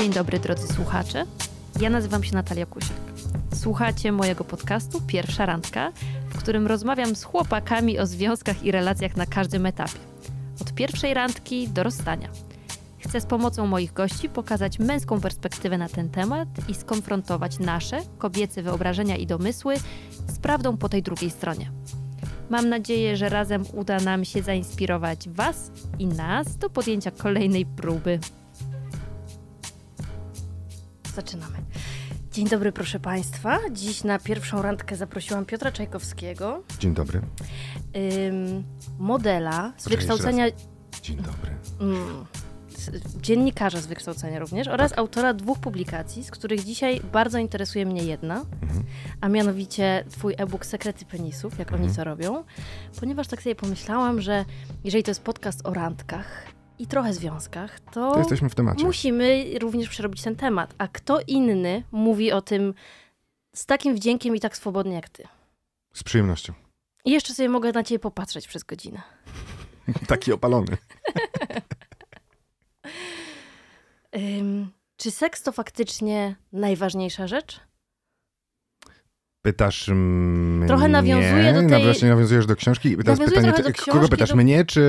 Dzień dobry drodzy słuchacze. Ja nazywam się Natalia Kusiak. Słuchacie mojego podcastu Pierwsza Randka, w którym rozmawiam z chłopakami o związkach i relacjach na każdym etapie. Od pierwszej randki do rozstania. Chcę z pomocą moich gości pokazać męską perspektywę na ten temat i skonfrontować nasze, kobiece wyobrażenia i domysły z prawdą po tej drugiej stronie. Mam nadzieję, że razem uda nam się zainspirować Was i nas do podjęcia kolejnej próby zaczynamy. Dzień dobry, proszę Państwa. Dziś na pierwszą randkę zaprosiłam Piotra Czajkowskiego. Dzień dobry. Ym, modela z wykształcenia. Dzień dobry. Mm, dziennikarza z wykształcenia również oraz tak. autora dwóch publikacji, z których dzisiaj bardzo interesuje mnie jedna, mhm. a mianowicie twój e-book Sekrety Penisów, jak mhm. oni co robią, ponieważ tak sobie pomyślałam, że jeżeli to jest podcast o randkach, i trochę związkach, to, to jesteśmy w temacie. Musimy również przerobić ten temat. A kto inny mówi o tym z takim wdziękiem i tak swobodnie jak ty? Z przyjemnością. I jeszcze sobie mogę na ciebie popatrzeć przez godzinę. Taki opalony. um, czy seks to faktycznie najważniejsza rzecz? pytasz mnie. Trochę nawiązuje do tej... właśnie nawiązujesz do książki. Teraz pytanie, książki, kogo pytasz, do... mnie czy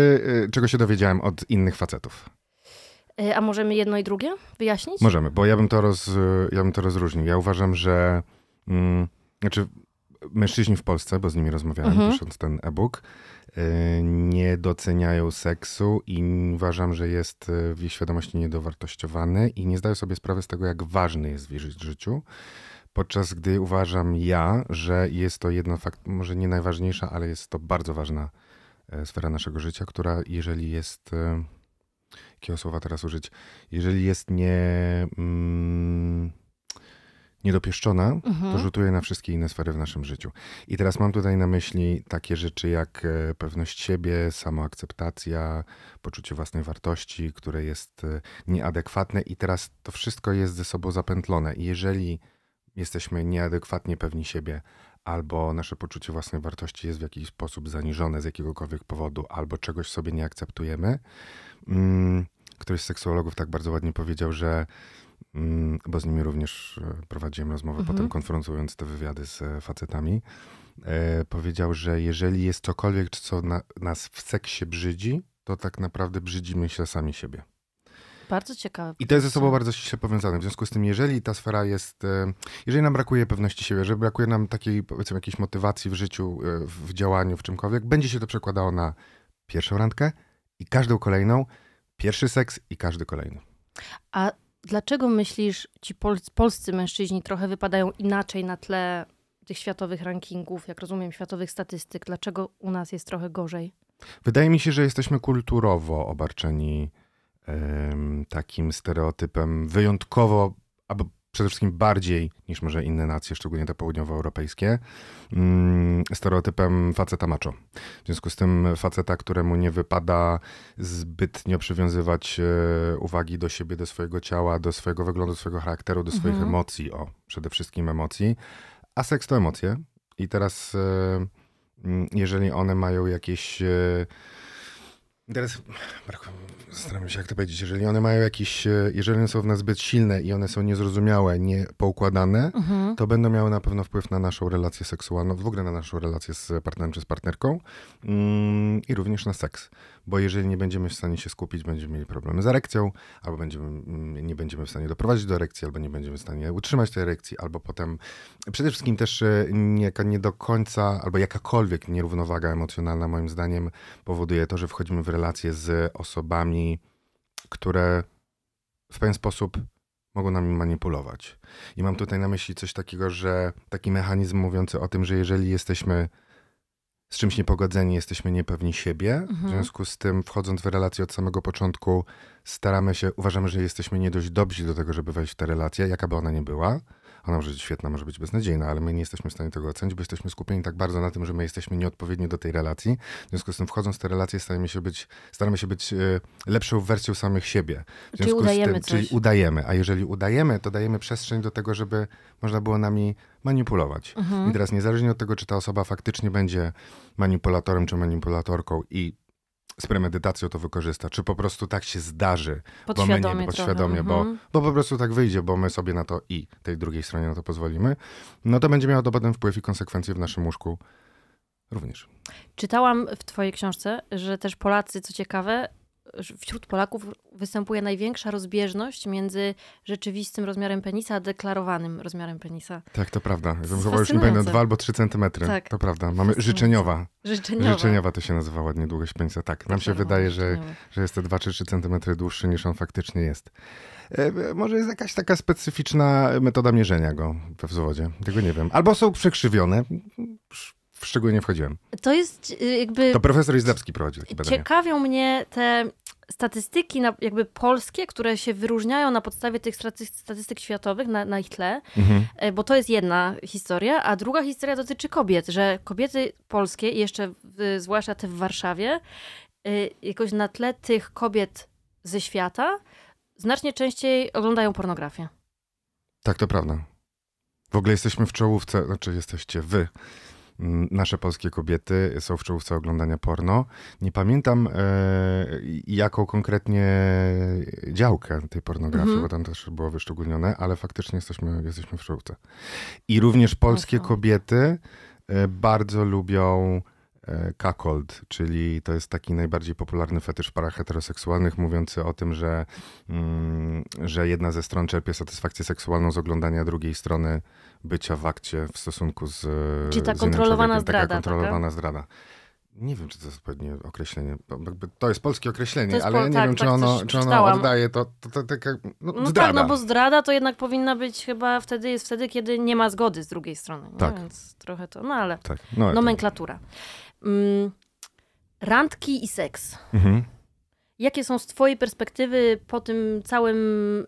y, czego się dowiedziałem od innych facetów? Y, a możemy jedno i drugie wyjaśnić? Możemy, bo ja bym to, roz, y, ja bym to rozróżnił. Ja uważam, że mm, znaczy mężczyźni w Polsce, bo z nimi rozmawiałem mhm. pisząc ten e-book, nie doceniają seksu i uważam, że jest w ich świadomości niedowartościowany i nie zdają sobie sprawy z tego, jak ważny jest w ich życiu. Podczas gdy uważam ja, że jest to jedna, fakt, może nie najważniejsza, ale jest to bardzo ważna e, sfera naszego życia, która jeżeli jest, e, jakiego słowa teraz użyć, jeżeli jest nie, mm, niedopieszczona, mhm. to rzutuje na wszystkie inne sfery w naszym życiu. I teraz mam tutaj na myśli takie rzeczy jak e, pewność siebie, samoakceptacja, poczucie własnej wartości, które jest nieadekwatne i teraz to wszystko jest ze sobą zapętlone. I jeżeli jesteśmy nieadekwatnie pewni siebie, albo nasze poczucie własnej wartości jest w jakiś sposób zaniżone z jakiegokolwiek powodu, albo czegoś sobie nie akceptujemy. Mm, któryś z seksuologów tak bardzo ładnie powiedział, że mm, bo z nimi również e, prowadziłem rozmowę, mhm. potem konfrontując te wywiady z e, facetami, e, powiedział, że jeżeli jest cokolwiek, co na, nas w seksie brzydzi, to tak naprawdę brzydzimy się sami siebie. Bardzo ciekawe. I to jest ze sobą bardzo ściśle powiązane. W związku z tym, jeżeli ta sfera jest, e, jeżeli nam brakuje pewności siebie, że brakuje nam takiej, powiedzmy, jakiejś motywacji w życiu, e, w działaniu, w czymkolwiek, będzie się to przekładało na pierwszą randkę i każdą kolejną, pierwszy seks i każdy kolejny. A dlaczego myślisz, ci pol polscy mężczyźni trochę wypadają inaczej na tle tych światowych rankingów, jak rozumiem, światowych statystyk? Dlaczego u nas jest trochę gorzej? Wydaje mi się, że jesteśmy kulturowo obarczeni takim stereotypem wyjątkowo, albo przede wszystkim bardziej niż może inne nacje, szczególnie te południowoeuropejskie, mm, stereotypem faceta macho. W związku z tym faceta, któremu nie wypada zbytnio przywiązywać e, uwagi do siebie, do swojego ciała, do swojego wyglądu, swojego charakteru, do swoich mhm. emocji, o, przede wszystkim emocji, a seks to emocje. I teraz, e, mm, jeżeli one mają jakieś e, Teraz, Marku, zastanawiam się, jak to powiedzieć. Jeżeli one mają jakieś, e, jeżeli one są w nas zbyt silne i one są niezrozumiałe, nie poukładane, mhm. to będą miały na pewno wpływ na naszą relację seksualną, w ogóle na naszą relację z partnerem czy z partnerką mm, i również na seks bo jeżeli nie będziemy w stanie się skupić, będziemy mieli problemy z erekcją, albo będziemy, mm, nie będziemy w stanie doprowadzić do erekcji, albo nie będziemy w stanie utrzymać tej erekcji, albo potem przede wszystkim też e, nie, nie do końca, albo jakakolwiek nierównowaga emocjonalna moim zdaniem powoduje to, że wchodzimy w relacje z osobami, które w pewien sposób mogą nami manipulować. I mam tutaj na myśli coś takiego, że taki mechanizm mówiący o tym, że jeżeli jesteśmy z czymś niepogodzeni, jesteśmy niepewni siebie. Mhm. W związku z tym, wchodząc w relację od samego początku, staramy się, uważamy, że jesteśmy nie dość dobrzy do tego, żeby wejść w tę relację, jakaby ona nie była. Ona może być świetna, może być beznadziejna, ale my nie jesteśmy w stanie tego ocenić, bo jesteśmy skupieni tak bardzo na tym, że my jesteśmy nieodpowiedni do tej relacji. W związku z tym, wchodząc w te relacje, staramy się być, staramy się być e, lepszą wersją samych siebie. W czyli udajemy tym, coś. Czyli udajemy. A jeżeli udajemy, to dajemy przestrzeń do tego, żeby można było nami manipulować. Mhm. I teraz niezależnie od tego, czy ta osoba faktycznie będzie manipulatorem czy manipulatorką i z premedytacją to wykorzysta, czy po prostu tak się zdarzy, bo my nie podświadomie, bo, mhm. bo po prostu tak wyjdzie, bo my sobie na to i tej drugiej stronie na to pozwolimy, no to będzie miało to potem wpływ i konsekwencje w naszym łóżku również. Czytałam w twojej książce, że też Polacy, co ciekawe, wśród Polaków występuje największa rozbieżność między rzeczywistym rozmiarem penisa a deklarowanym rozmiarem penisa. Tak, to prawda. Chyba już będą dwa albo trzy centymetry. Tak. To prawda. Mamy życzeniowa. życzeniowa. Życzeniowa to się nazywa ładnie długość penisa. Tak, nam się wydaje, że, że jest te dwa czy trzy centymetry dłuższy niż on faktycznie jest. E, e, może jest jakaś taka specyficzna metoda mierzenia go we wzwodzie. Tego nie wiem. Albo są przekrzywione w szczegóły nie wchodziłem. To jest y, jakby... To profesor Izdebski prowadził takie badania. Ciekawią mnie te statystyki na, jakby polskie, które się wyróżniają na podstawie tych statystyk światowych, na, na ich tle, mhm. E, bo to jest jedna historia, a druga historia dotyczy kobiet, że kobiety polskie, jeszcze zwłaszcza te w Warszawie, e, jakoś na tle tych kobiet ze świata znacznie częściej oglądają pornografię. Tak, to prawda. W ogóle jesteśmy w czołówce, znaczy jesteście wy nasze polskie kobiety są w czołówce oglądania porno. Nie pamiętam e, jaką konkretnie działkę tej pornografii, mhm. bo tam też było wyszczególnione, ale faktycznie jesteśmy, jesteśmy w czołówce. I również polskie kobiety e, bardzo lubią E, cuckold, czyli to jest taki najbardziej popularny fetysz w parach heteroseksualnych, mówiący o tym, że, mm, że jedna ze stron czerpie satysfakcję seksualną z oglądania drugiej strony bycia w akcie w stosunku z. Czy ta z kontrolowana zdrada. Taka kontrolowana taka? zdrada. Nie wiem, czy to jest odpowiednie określenie. To jest polskie określenie, jest ale po, ja nie tak, wiem, tak, czy, ono, czy ono oddaje to. to, to, to, tak no, no tak, no bo zdrada to jednak powinna być chyba wtedy, jest wtedy, kiedy nie ma zgody z drugiej strony. Tak. więc trochę to, no ale tak, no, nomenklatura. Tak. Mm, randki i seks. Mhm. Jakie są z Twojej perspektywy po tym całym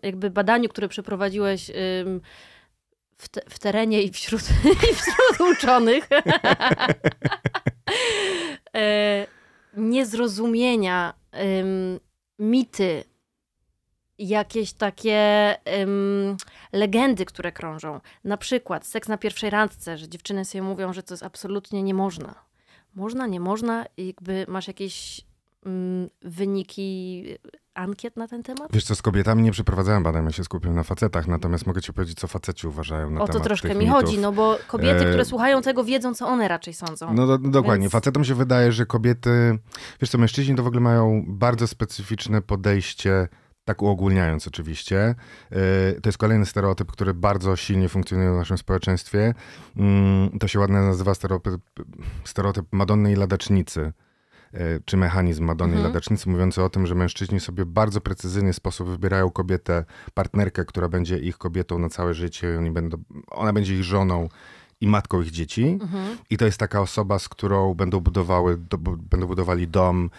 jakby badaniu, które przeprowadziłeś ym, w, te, w, terenie i wśród, i wśród uczonych? E, niezrozumienia, ym, mity, jakieś takie ym, legendy, które krążą. Na przykład seks na pierwszej randce, że dziewczyny sobie mówią, że to jest absolutnie nie można można, nie można? Jakby masz jakieś mm, wyniki e, ankiet na ten temat? Wiesz co, z kobietami nie przeprowadzałem badań, ja się skupiłem na facetach, natomiast mogę ci powiedzieć, co faceci uważają na o, temat O to troszkę mi mitów. chodzi, no bo kobiety, e... które słuchają tego, wiedzą, co one raczej sądzą. No, do, dokładnie. Więc... Facetom się wydaje, że kobiety... Wiesz co, mężczyźni to w ogóle mają bardzo specyficzne podejście tak uogólniając oczywiście. E, to jest kolejny stereotyp, który bardzo silnie funkcjonuje w naszym społeczeństwie. Mm, to się ładnie nazywa stereotyp, stereotyp Madonny i Ladacznicy e, czy mechanizm Madonny mhm. Ladacznicy, mówiący o tym, że mężczyźni sobie bardzo precyzyjny sposób wybierają kobietę, partnerkę, która będzie ich kobietą na całe życie, oni będą, ona będzie ich żoną i matką ich dzieci. Mhm. I to jest taka osoba, z którą będą, budowały, do, będą budowali dom.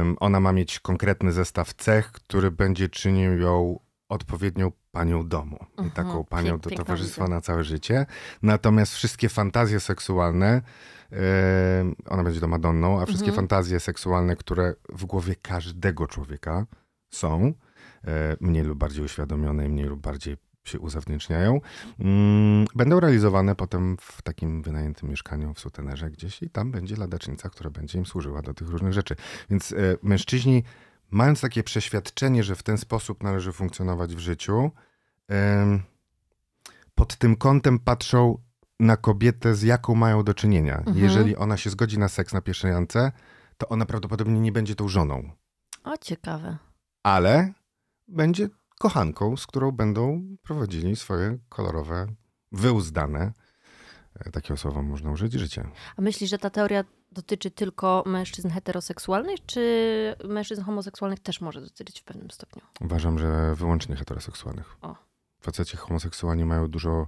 Um, ona ma mieć konkretny zestaw cech, który będzie czynił ją odpowiednią panią domu i mhm. taką panią do towarzystwa na całe życie. Natomiast wszystkie fantazje seksualne, ona będzie do Madonną, a wszystkie mhm. fantazje seksualne, które w głowie każdego człowieka są, e, mniej lub bardziej uświadomione i mniej lub bardziej się uzewnętrzniają, mm, będą realizowane potem w takim wynajętym mieszkaniu w sutenerze gdzieś i tam będzie ladacznica, która będzie im służyła do tych różnych rzeczy. Więc e, mężczyźni, mając takie przeświadczenie, że w ten sposób należy funkcjonować w życiu, pod tym kątem patrzą na kobietę, z jaką mają do czynienia. Mhm. Jeżeli ona się zgodzi na seks na pierwszej randce, to ona prawdopodobnie nie będzie tą żoną. O, ciekawe. Ale będzie kochanką, z którą będą prowadzili swoje kolorowe, wyuzdane, e, takie słowo można użyć, życie. A myślisz, że ta teoria dotyczy tylko mężczyzn heteroseksualnych, czy mężczyzn homoseksualnych też może dotyczyć w pewnym stopniu? Uważam, że wyłącznie heteroseksualnych. O. Faceci homoseksualni mają dużo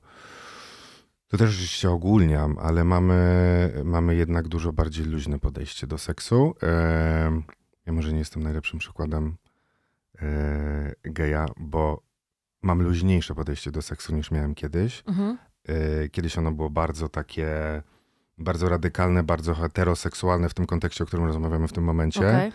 to też się ogólniam, ale mamy, mamy jednak dużo bardziej luźne podejście do seksu. Ja może nie jestem najlepszym przykładem Y, geja, bo mam luźniejsze podejście do seksu niż miałem kiedyś. Mhm. Y, kiedyś ono było bardzo takie, bardzo radykalne, bardzo heteroseksualne w tym kontekście, o którym rozmawiamy w tym momencie. Okay.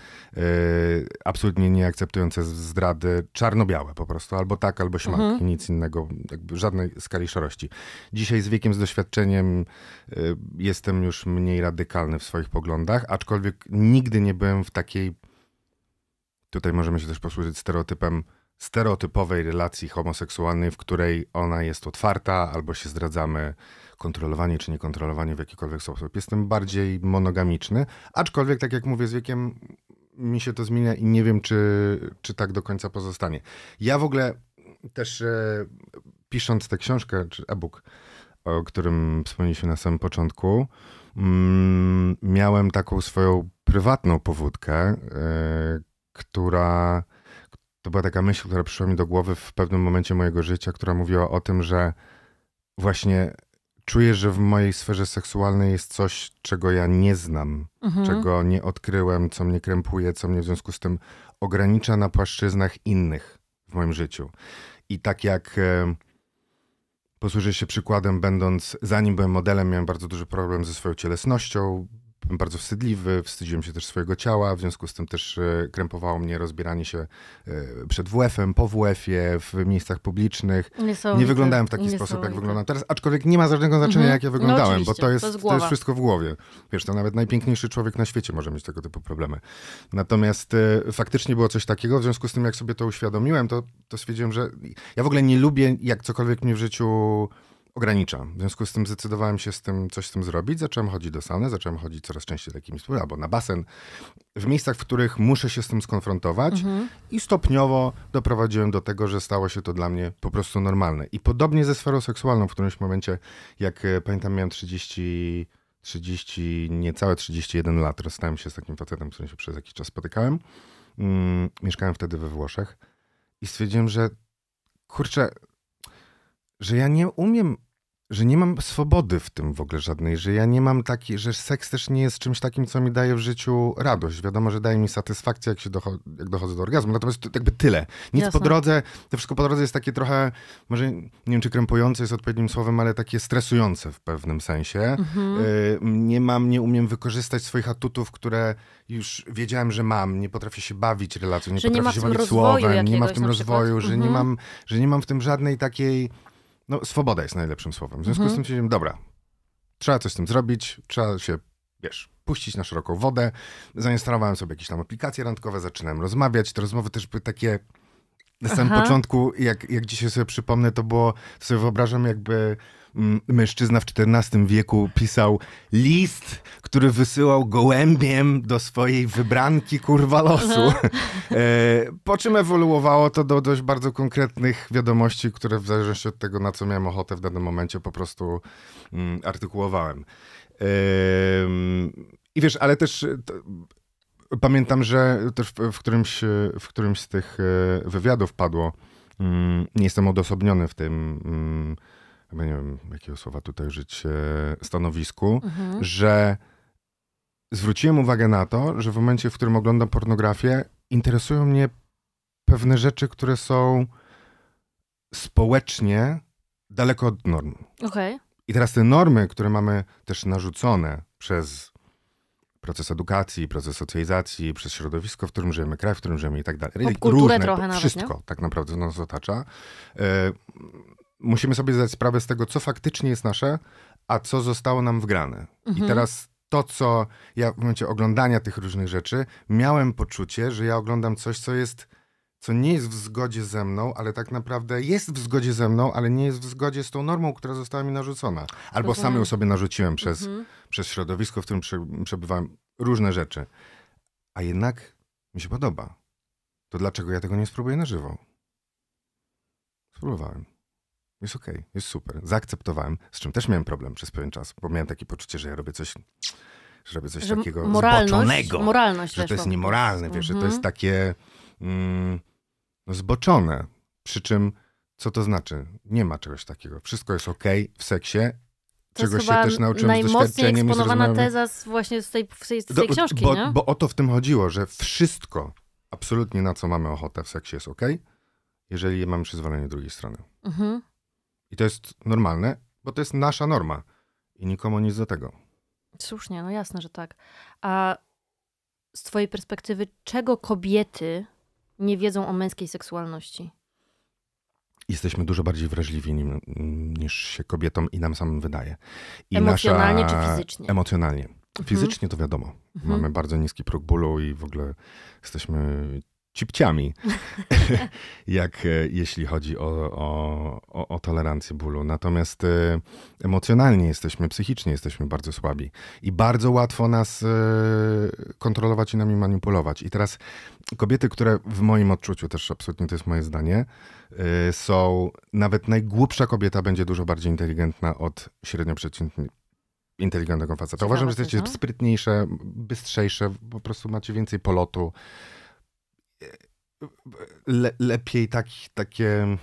Absolutnie nieakceptujące zdrady, czarno-białe po prostu, albo tak, albo śmak, mhm. nic innego, żadnej skali szarości. Dzisiaj z wiekiem, z doświadczeniem y, jestem już mniej radykalny w swoich poglądach, aczkolwiek nigdy nie byłem w takiej Tutaj możemy się też posłużyć stereotypem stereotypowej relacji homoseksualnej, w której ona jest otwarta, albo się zdradzamy kontrolowanie czy niekontrolowanie w jakikolwiek sposób. Jestem bardziej monogamiczny, aczkolwiek, tak jak mówię, z wiekiem mi się to zmienia i nie wiem, czy, czy tak do końca pozostanie. Ja w ogóle też e, pisząc tę książkę, czy e-book, o którym wspomnieliśmy na samym początku, mm, miałem taką swoją prywatną powódkę, e, która to była taka myśl, która przyszła mi do głowy w pewnym momencie mojego życia, która mówiła o tym, że właśnie czuję, że w mojej sferze seksualnej jest coś, czego ja nie znam, mhm. czego nie odkryłem, co mnie krępuje, co mnie w związku z tym ogranicza na płaszczyznach innych w moim życiu. I tak jak e, posłużę się przykładem, będąc, zanim byłem modelem, miałem bardzo duży problem ze swoją cielesnością, bardzo wstydliwy, wstydziłem się też swojego ciała, w związku z tym też e, krępowało mnie rozbieranie się e, przed WF-em, po WF-ie, w miejscach publicznych. Nie wyglądałem w taki sposób, jak wyglądam teraz, aczkolwiek nie ma żadnego znaczenia, mhm. jak ja no wyglądałem, no bo to jest, to, to jest, wszystko w głowie. Wiesz, to nawet najpiękniejszy człowiek na świecie może mieć tego typu problemy. Natomiast e, faktycznie było coś takiego, w związku z tym, jak sobie to uświadomiłem, to, to stwierdziłem, że ja w ogóle nie lubię, jak cokolwiek mnie w życiu ogranicza. W związku z tym zdecydowałem się z tym coś z tym zrobić. Zacząłem chodzić do sany, zacząłem chodzić coraz częściej do jakimś albo na basen, w miejscach, w których muszę się z tym skonfrontować mhm. i stopniowo doprowadziłem do tego, że stało się to dla mnie po prostu normalne. I podobnie ze sferą seksualną w którymś momencie, jak e, pamiętam, miałem 30 30, niecałe 31 lat rozstałem się z takim facetem, z którym się przez jakiś czas spotykałem. Mm, mieszkałem wtedy we Włoszech i stwierdziłem, że kurczę, że ja nie umiem że nie mam swobody w tym w ogóle żadnej, że ja nie mam taki, że seks też nie jest czymś takim, co mi daje w życiu radość. Wiadomo, że daje mi satysfakcję, jak się docho jak dochodzę do orgazmu, natomiast to jakby tyle. Nic Jasne. po drodze, to wszystko po drodze jest takie trochę, może nie wiem, czy krępujące jest odpowiednim słowem, ale takie stresujące w pewnym sensie. Mhm. Y nie mam, nie umiem wykorzystać swoich atutów, które już wiedziałem, że mam. Nie potrafię się bawić relacją, nie że potrafię nie się bawić słowem, nie ma w tym rozwoju, że, mhm. nie mam, że nie mam w tym żadnej takiej no, swoboda jest najlepszym słowem. W związku mhm. z tym się dobra, trzeba coś z tym zrobić, trzeba się, wiesz, puścić na szeroką wodę. Zainstalowałem sobie jakieś tam aplikacje randkowe, zaczynałem rozmawiać. Te rozmowy też były takie na samym Aha. początku, jak, jak dzisiaj sobie przypomnę, to było, sobie wyobrażam jakby mm, mężczyzna w XIV wieku pisał list, który wysyłał gołębiem do swojej wybranki kurwa losu. E, po czym ewoluowało to do dość bardzo konkretnych wiadomości, które w zależności od tego, na co miałem ochotę w danym momencie, po prostu mm, artykułowałem. E, I wiesz, ale też... To, Pamiętam, że też w, którymś, w którymś z tych e, wywiadów padło, mm, nie jestem odosobniony w tym, mm, nie wiem jakiego słowa tutaj użyć, e, stanowisku, mhm. że zwróciłem uwagę na to, że w momencie, w którym oglądam pornografię, interesują mnie pewne rzeczy, które są społecznie daleko od norm. Okay. I teraz te normy, które mamy też narzucone przez proces edukacji, proces socjalizacji, przez środowisko, w którym żyjemy, kraj, w którym żyjemy i tak dalej. Popkulturę trochę nawet, Wszystko nie? tak naprawdę nas otacza. E, musimy sobie zdać sprawę z tego, co faktycznie jest nasze, a co zostało nam wgrane. Mhm. I teraz to, co ja w momencie oglądania tych różnych rzeczy miałem poczucie, że ja oglądam coś, co jest co nie jest w zgodzie ze mną, ale tak naprawdę jest w zgodzie ze mną, ale nie jest w zgodzie z tą normą, która została mi narzucona. Albo Rozumiem. sam ją sobie narzuciłem przez, mhm. przez środowisko, w którym przebywałem, różne rzeczy. A jednak mi się podoba. To dlaczego ja tego nie spróbuję na żywo? Spróbowałem. Jest okej, okay, jest super. Zaakceptowałem, z czym też miałem problem przez pewien czas, bo miałem takie poczucie, że ja robię coś robię coś że takiego moralność, zboczonego. Moralność że to jest niemoralne, wiesz, że to jest mhm. takie mm, zboczone. Przy czym, co to znaczy? Nie ma czegoś takiego. Wszystko jest ok w seksie. To czego się też nauczyłem z doświadczeniem. To jest teza z właśnie z tej, z tej, z tej Do, książki, bo, nie? bo o to w tym chodziło, że wszystko, absolutnie na co mamy ochotę w seksie jest ok, jeżeli mamy przyzwolenie drugiej strony. Mhm. I to jest normalne, bo to jest nasza norma. I nikomu nic do tego. Słusznie, no jasne, że tak. A z twojej perspektywy, czego kobiety nie wiedzą o męskiej seksualności. Jesteśmy dużo bardziej wrażliwi nim, niż się kobietom i nam samym wydaje. I emocjonalnie nasza... czy fizycznie? Emocjonalnie. Mhm. Fizycznie to wiadomo. Mhm. Mamy bardzo niski próg bólu i w ogóle jesteśmy cipciami, jak e, jeśli chodzi o, o, o, o, tolerancję bólu. Natomiast e, emocjonalnie jesteśmy, psychicznie jesteśmy bardzo słabi i bardzo łatwo nas e, kontrolować i nami manipulować. I teraz kobiety, które w moim odczuciu też absolutnie to jest moje zdanie, są nawet najgłupsza kobieta będzie dużo bardziej inteligentna od średnio przeciętnej inteligentnego faceta. Uważam, że jesteście no. sprytniejsze, bystrzejsze, po prostu macie więcej polotu le, lepiej takie e,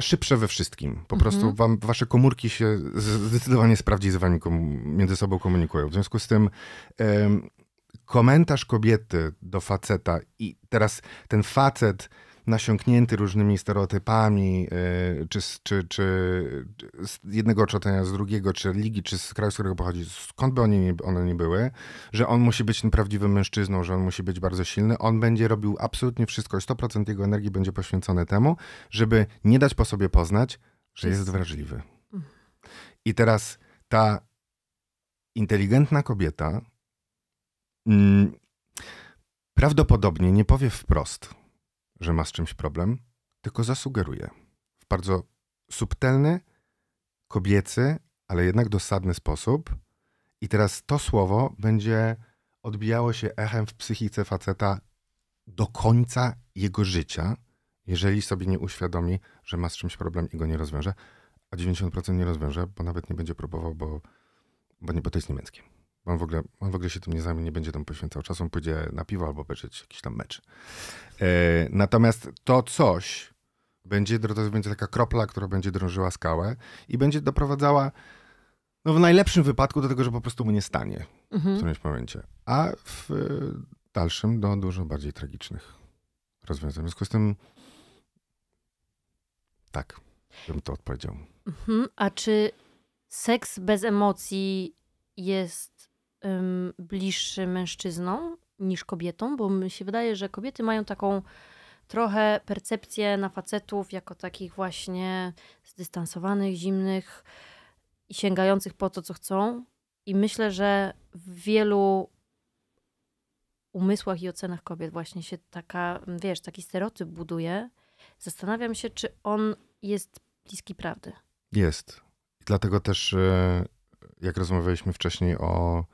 szybsze we wszystkim. Po mhm. prostu wam, wasze komórki się zdecydowanie sprawdzi z wami między sobą komunikują. W związku z tym komentarz kobiety do faceta i teraz ten facet nasiąknięty różnymi stereotypami, e, czy, czy, czy z jednego otoczenia, z drugiego, czy religii, czy z kraju, z którego pochodzi, skąd by one nie, one nie były, że on musi być tym prawdziwym mężczyzną, że on musi być bardzo silny, on będzie robił absolutnie wszystko 100% jego energii będzie poświęcone temu, żeby nie dać po sobie poznać, że jest wrażliwy. I teraz ta inteligentna kobieta mm, prawdopodobnie nie powie wprost, że ma z czymś problem, tylko zasugeruje w bardzo subtelny, kobiecy, ale jednak dosadny sposób. I teraz to słowo będzie odbijało się echem w psychice faceta do końca jego życia, jeżeli sobie nie uświadomi, że ma z czymś problem i go nie rozwiąże, a 90% nie rozwiąże, bo nawet nie będzie próbował, bo, bo, nie, bo to jest niemieckie. On w, ogóle, on w ogóle się tym nie zajmie, nie będzie tam poświęcał czasu, on pójdzie na piwo albo obejrzeć jakiś tam mecz. E, natomiast to coś będzie, to będzie taka kropla, która będzie drążyła skałę i będzie doprowadzała no w najlepszym wypadku do tego, że po prostu mu nie stanie mhm. w którymś momencie. A w e, dalszym do dużo bardziej tragicznych rozwiązań. W związku z tym tak, bym to odpowiedział. Mhm. A czy seks bez emocji jest ym, bliższy mężczyznom niż kobietom, bo mi się wydaje, że kobiety mają taką trochę percepcję na facetów jako takich właśnie zdystansowanych, zimnych i sięgających po to, co chcą. I myślę, że w wielu umysłach i ocenach kobiet właśnie się taka, wiesz, taki stereotyp buduje. Zastanawiam się, czy on jest bliski prawdy. Jest. dlatego też, e, jak rozmawialiśmy wcześniej o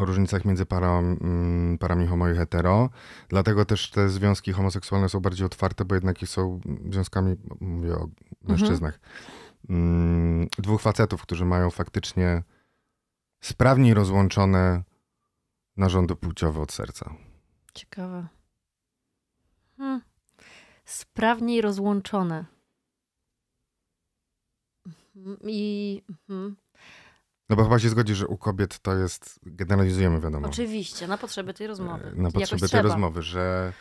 o różnicach między para mm, parami homo i hetero. Dlatego też te związki homoseksualne są bardziej otwarte, bo jednak są związkami, mówię o mhm. mężczyznach, mhm. dwóch facetów, którzy mają faktycznie sprawniej rozłączone narządy płciowe od serca. Ciekawe. Hmm. Sprawniej rozłączone. Mhm. I. Hmm. No bo chyba się zgodzi, że u kobiet to jest, generalizujemy wiadomo. Oczywiście, na potrzeby tej rozmowy. Na potrzeby tej rozmowy, że,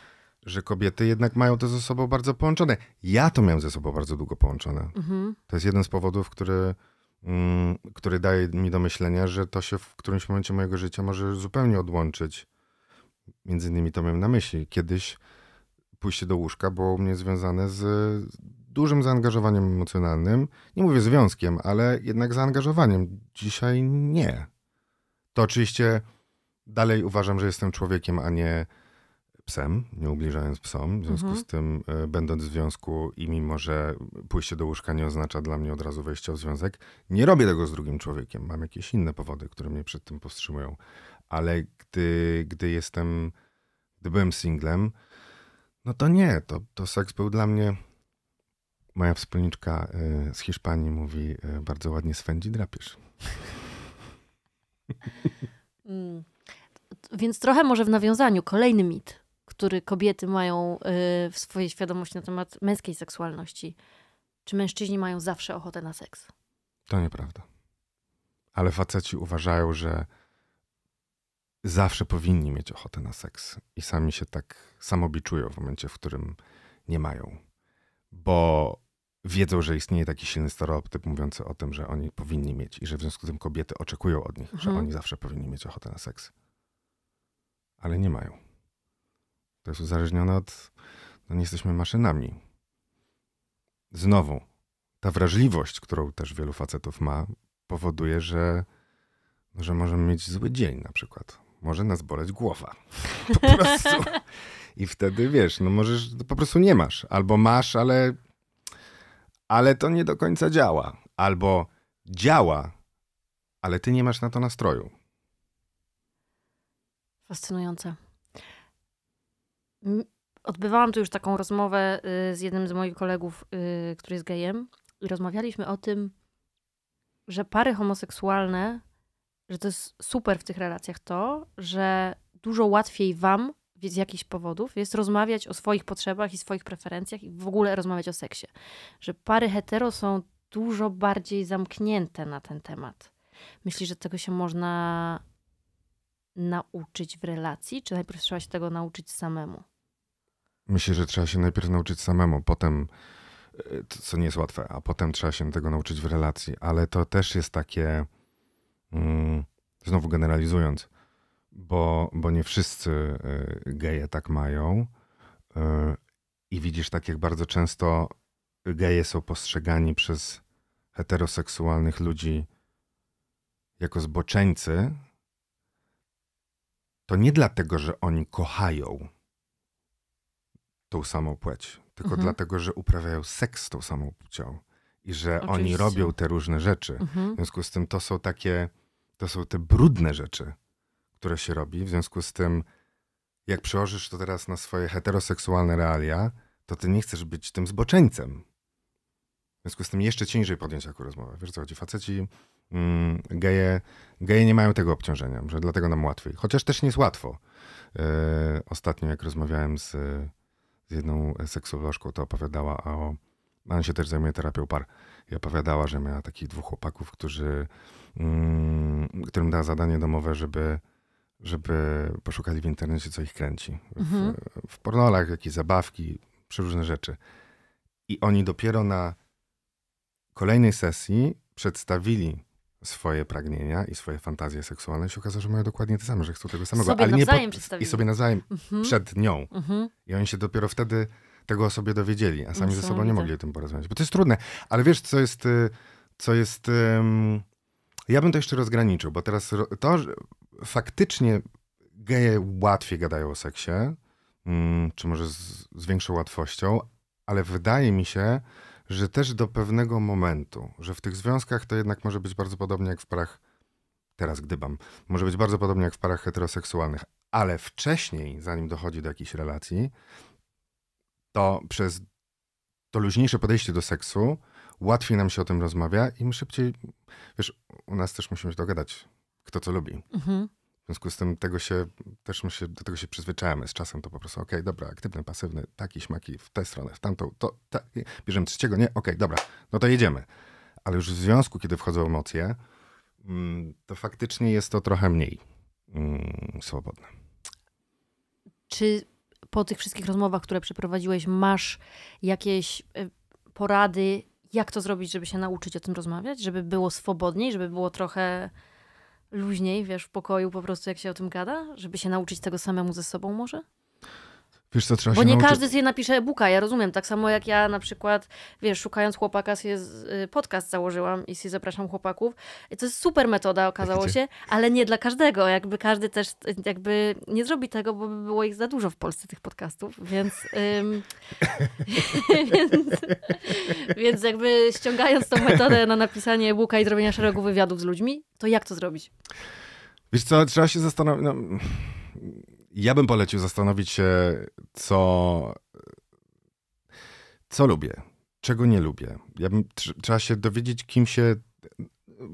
że kobiety jednak mają to ze sobą bardzo połączone. Ja to miałem ze sobą bardzo długo połączone. Mhm. To jest jeden z powodów, który, mm, który daje mi do myślenia, że to się w którymś momencie mojego życia może zupełnie odłączyć. Między innymi to miałem na myśli. Kiedyś pójście do łóżka było u mnie związane z dużym zaangażowaniem emocjonalnym, nie mówię związkiem, ale jednak zaangażowaniem. Dzisiaj nie. To oczywiście dalej uważam, że jestem człowiekiem, a nie psem, nie ubliżając psom. W związku mhm. z tym, y, będąc w związku i mimo, że pójście do łóżka nie oznacza dla mnie od razu wejścia w związek, nie robię tego z drugim człowiekiem. Mam jakieś inne powody, które mnie przed tym powstrzymują. Ale gdy, gdy jestem, gdy byłem singlem, no to nie, to, to seks był dla mnie Moja wspólniczka y, z Hiszpanii mówi y, bardzo ładnie swędzi drapiesz. Mm. Więc trochę może w nawiązaniu kolejny mit, który kobiety mają y, w swojej świadomości na temat męskiej seksualności. Czy mężczyźni mają zawsze ochotę na seks? To nieprawda. Ale faceci uważają, że zawsze powinni mieć ochotę na seks i sami się tak samobiczują w momencie, w którym nie mają. Bo wiedzą, że istnieje taki silny stereotyp mówiący o tym, że oni powinni mieć i że w związku z tym kobiety oczekują od nich, mhm. że oni zawsze powinni mieć ochotę na seks. Ale nie mają. To jest uzależnione od. No nie jesteśmy maszynami. Znowu, ta wrażliwość, którą też wielu facetów ma, powoduje, że, że możemy mieć zły dzień na przykład. Może nas boleć głowa. Po prostu. I wtedy wiesz, no możesz, po prostu nie masz. Albo masz, ale ale to nie do końca działa. Albo działa, ale ty nie masz na to nastroju. Fascynujące. Odbywałam tu już taką rozmowę y, z jednym z moich kolegów, y, który jest gejem, i rozmawialiśmy o tym, że pary homoseksualne, że to jest super w tych relacjach to, że dużo łatwiej wam z jakichś powodów jest rozmawiać o swoich potrzebach i swoich preferencjach i w ogóle rozmawiać o seksie. Że pary hetero są dużo bardziej zamknięte na ten temat. Myślisz, że tego się można nauczyć w relacji, czy najpierw trzeba się tego nauczyć samemu? Myślę, że trzeba się najpierw nauczyć samemu, potem, e, co nie jest łatwe, a potem trzeba się tego nauczyć w relacji, ale to też jest takie, mm, znowu generalizując, bo, bo nie wszyscy y, geje tak mają. Y, I widzisz tak, jak bardzo często geje są postrzegani przez heteroseksualnych ludzi jako zboczeńcy, to nie dlatego, że oni kochają tą samą płeć, tylko mhm. dlatego, że uprawiają seks z tą samą płcią i że Oczywiście. oni robią te różne rzeczy. Mhm. W związku z tym to są takie, to są te brudne rzeczy które się robi. W związku z tym, jak przełożysz to teraz na swoje heteroseksualne realia, to ty nie chcesz być tym zboczeńcem. W związku z tym jeszcze ciężej podjąć taką rozmowę. Wiesz co chodzi? Faceci, mm, geje, geje nie mają tego obciążenia, że dlatego nam łatwiej. Chociaż też nie jest łatwo. Yy, ostatnio jak rozmawiałem z, z jedną seksuolożką, to opowiadała o... Ona się też zajmuje terapią par i opowiadała, że miała takich dwóch chłopaków, którzy, mm, którym dała zadanie domowe, żeby żeby poszukali w internecie, co ich kręci. Mhm. W, w pornolach, jakieś zabawki, przeróżne rzeczy. I oni dopiero na kolejnej sesji przedstawili swoje pragnienia i swoje fantazje seksualne i się okazało, że mają dokładnie te same, że chcą tego samego. Sobie ale nie I sobie nawzajem mhm. przed nią. Mhm. I oni się dopiero wtedy tego o sobie dowiedzieli, a sami ze sobą nie mogli o tym porozmawiać. Bo to jest trudne. Ale wiesz, co jest... Y, co jest um, ja bym to jeszcze rozgraniczył, bo teraz to, faktycznie geje łatwiej gadają o seksie, mm, czy może z, z większą łatwością, ale wydaje mi się, że też do pewnego momentu, że w tych związkach to jednak może być bardzo podobnie jak w parach, teraz gdybam, może być bardzo podobnie jak w parach heteroseksualnych, ale wcześniej, zanim dochodzi do jakiejś relacji, to przez to luźniejsze podejście do seksu łatwiej nam się o tym rozmawia i my szybciej, wiesz, u nas też musimy się dogadać kto co lubi. Mhm. W związku z tym tego się, też my się, do tego się przyzwyczajamy. Z czasem to po prostu, okej, okay, dobra, aktywny, pasywny, taki, śmaki, w tę stronę, w tamtą, to, ta, bierzemy trzeciego, nie? Okej, okay, dobra, no to jedziemy. Ale już w związku, kiedy wchodzą emocje, mm, to faktycznie jest to trochę mniej mm, swobodne. Czy po tych wszystkich rozmowach, które przeprowadziłeś, masz jakieś y, porady, jak to zrobić, żeby się nauczyć o tym rozmawiać, żeby było swobodniej, żeby było trochę luźniej, wiesz, w pokoju po prostu, jak się o tym gada? Żeby się nauczyć tego samemu ze sobą może? Wiesz co, trzeba Bo się nie nauczy... każdy sobie napisze e-booka, ja rozumiem. Tak samo jak ja na przykład, wiesz, szukając chłopaka sobie y, podcast założyłam i sobie zapraszam chłopaków. I to jest super metoda, okazało się, ale nie dla każdego. Jakby każdy też jakby nie zrobi tego, bo by było ich za dużo w Polsce, tych podcastów, więc... Ym, więc, więc jakby ściągając tą metodę na napisanie e-booka i zrobienia szeregu wywiadów z ludźmi, to jak to zrobić? Wiesz co, trzeba się zastanowić... No ja bym polecił zastanowić się, co, co lubię, czego nie lubię. Ja bym, trzeba się dowiedzieć, kim się.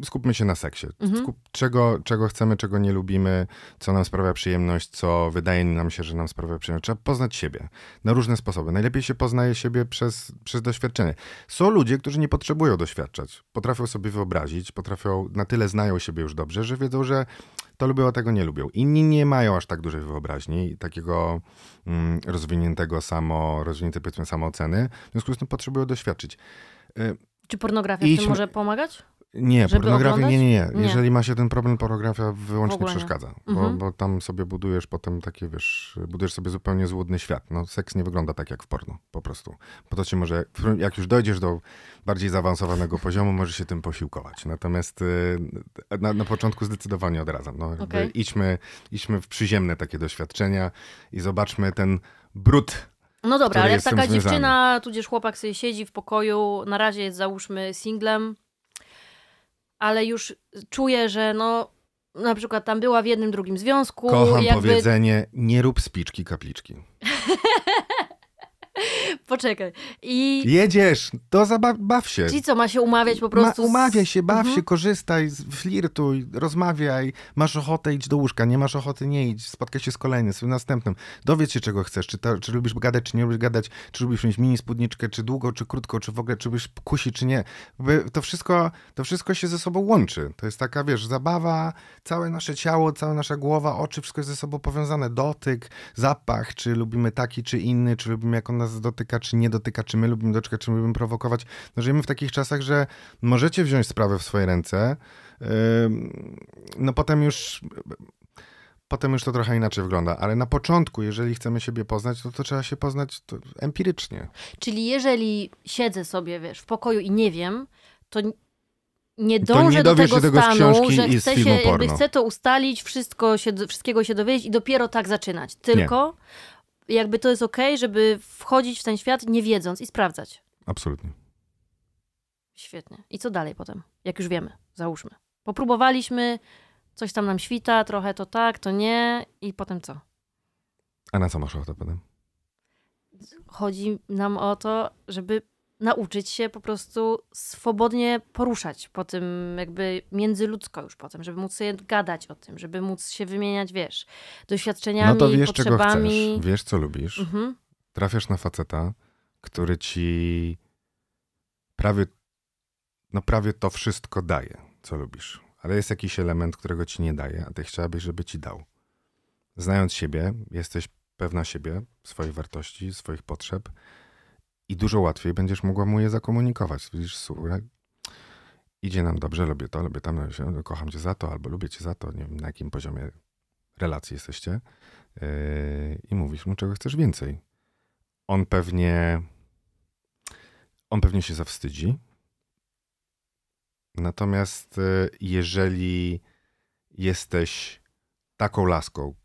Skupmy się na seksie. Mhm. Skup, czego, czego chcemy, czego nie lubimy, co nam sprawia przyjemność, co wydaje nam się, że nam sprawia przyjemność. Trzeba poznać siebie na różne sposoby. Najlepiej się poznaje siebie przez, przez doświadczenie. Są ludzie, którzy nie potrzebują doświadczać. Potrafią sobie wyobrazić, potrafią, na tyle znają siebie już dobrze, że wiedzą, że to lubią, a tego nie lubią. Inni nie mają aż tak dużej wyobraźni, takiego mm, rozwiniętego samo, rozwiniętej powiedzmy samooceny, w związku z tym potrzebują doświadczyć. Y, Czy pornografia w tym może pomagać? Nie, pornografia nie, nie, nie, nie, Jeżeli ma się ten problem, pornografia wyłącznie przeszkadza, mhm. bo, tam sobie budujesz potem takie, wiesz, budujesz sobie zupełnie złudny świat. No, seks nie wygląda tak jak w porno, po prostu. Bo to ci może, jak już dojdziesz do bardziej zaawansowanego poziomu, możesz się tym posiłkować. Natomiast y, na, na początku zdecydowanie odradzam. No, okay. idźmy, idźmy w przyziemne takie doświadczenia i zobaczmy ten brud no dobra, ale jak taka związany. dziewczyna, tudzież chłopak sobie siedzi w pokoju, na razie jest załóżmy singlem, ale już czuję, że no na przykład tam była w jednym, drugim związku. Kocham jakby... powiedzenie, nie rób spiczki kapliczki. Poczekaj. I... Jedziesz, to zabaw baw się. Czyli co, ma się umawiać po prostu? Ma, umawiaj się, baw mhm. się, korzystaj, flirtuj, rozmawiaj. Masz ochotę, idź do łóżka, nie masz ochoty, nie idź. Spotkaj się z kolejnym, z następnym. Dowiedz się, czego chcesz. Czy, czy lubisz gadać, czy nie lubisz gadać. Czy lubisz mieć mini spódniczkę, czy długo, czy krótko, czy w ogóle, czy byś kusi, czy nie. To wszystko, to wszystko się ze sobą łączy. To jest taka, wiesz, zabawa, całe nasze ciało, cała nasza głowa, oczy, wszystko jest ze sobą powiązane. Dotyk, zapach, czy lubimy taki, czy inny, czy lubimy, jak on nas dotyka dotyka, czy nie dotyka, czy my lubimy dotykać, czy my lubimy prowokować. No, żyjemy w takich czasach, że możecie wziąć sprawę w swoje ręce, no potem już potem już to trochę inaczej wygląda, ale na początku, jeżeli chcemy siebie poznać, to, no, to trzeba się poznać empirycznie. Czyli jeżeli siedzę sobie, wiesz, w pokoju i nie wiem, to nie dążę to nie do tego, tego stanu, że chcę, się, jakby chcę to ustalić, wszystko się, wszystkiego się dowiedzieć i dopiero tak zaczynać. Tylko nie jakby to jest ok, żeby wchodzić w ten świat nie wiedząc i sprawdzać. Absolutnie. Świetnie. I co dalej potem? Jak już wiemy, załóżmy. Popróbowaliśmy, coś tam nam świta, trochę to tak, to nie i potem co? A na co masz ochotę potem? Chodzi nam o to, żeby nauczyć się po prostu swobodnie poruszać po tym, jakby międzyludzko już po tym, żeby móc sobie gadać o tym, żeby móc się wymieniać, wiesz, doświadczeniami, no to wiesz, potrzebami. Czego chcesz, wiesz, co lubisz. Mhm. Trafiasz na faceta, który ci prawie, no prawie to wszystko daje, co lubisz. Ale jest jakiś element, którego ci nie daje, a ty chciałabyś, żeby ci dał. Znając siebie, jesteś pewna siebie, swoich wartości, swoich potrzeb i dużo łatwiej będziesz mogła mu je zakomunikować. Widzisz, słuchaj, idzie nam dobrze, lubię to, lubię tam, kocham cię za to, albo lubię cię za to, nie wiem na jakim poziomie relacji jesteście yy, i mówisz mu, czego chcesz więcej. On pewnie on pewnie się zawstydzi. Natomiast y, jeżeli jesteś taką laską,